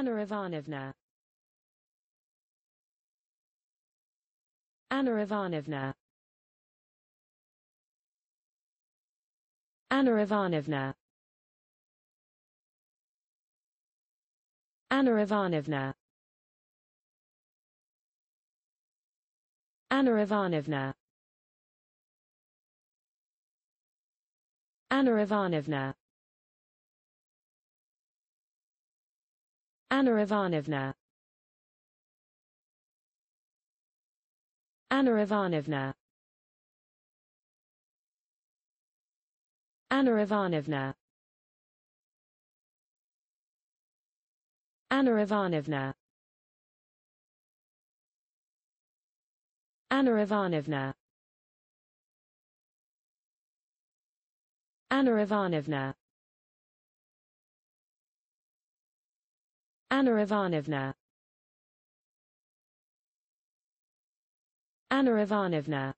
Anna Ivanovna Anna Ivanovna Anna Ivanovna Anna Ivanovna Anna Ivanovna Anna Ivanovna Anna Ivanovna Anna Ivanovna Anna Ivanovna Anna Ivanovna Anna Ivanovna Anna Ivanovna Anna Ivanovna Anna Ivanovna